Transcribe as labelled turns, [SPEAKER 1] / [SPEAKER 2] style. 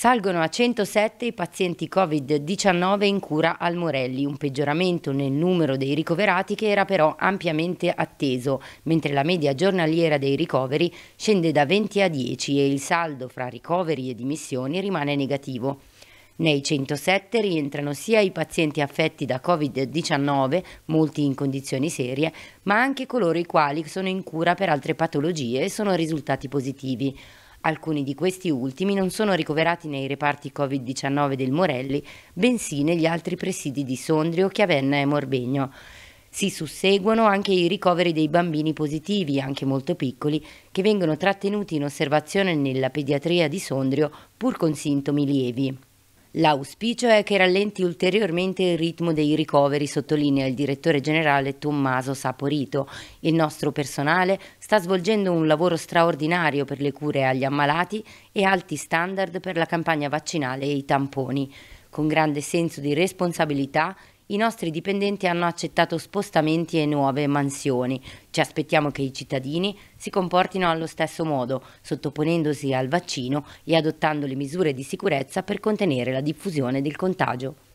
[SPEAKER 1] Salgono a 107 i pazienti Covid-19 in cura al Morelli, un peggioramento nel numero dei ricoverati che era però ampiamente atteso, mentre la media giornaliera dei ricoveri scende da 20 a 10 e il saldo fra ricoveri e dimissioni rimane negativo. Nei 107 rientrano sia i pazienti affetti da Covid-19, molti in condizioni serie, ma anche coloro i quali sono in cura per altre patologie e sono risultati positivi. Alcuni di questi ultimi non sono ricoverati nei reparti Covid-19 del Morelli, bensì negli altri presidi di Sondrio, Chiavenna e Morbegno. Si susseguono anche i ricoveri dei bambini positivi, anche molto piccoli, che vengono trattenuti in osservazione nella pediatria di Sondrio pur con sintomi lievi. L'auspicio è che rallenti ulteriormente il ritmo dei ricoveri, sottolinea il direttore generale Tommaso Saporito. Il nostro personale sta svolgendo un lavoro straordinario per le cure agli ammalati e alti standard per la campagna vaccinale e i tamponi. Con grande senso di responsabilità i nostri dipendenti hanno accettato spostamenti e nuove mansioni. Ci aspettiamo che i cittadini si comportino allo stesso modo, sottoponendosi al vaccino e adottando le misure di sicurezza per contenere la diffusione del contagio.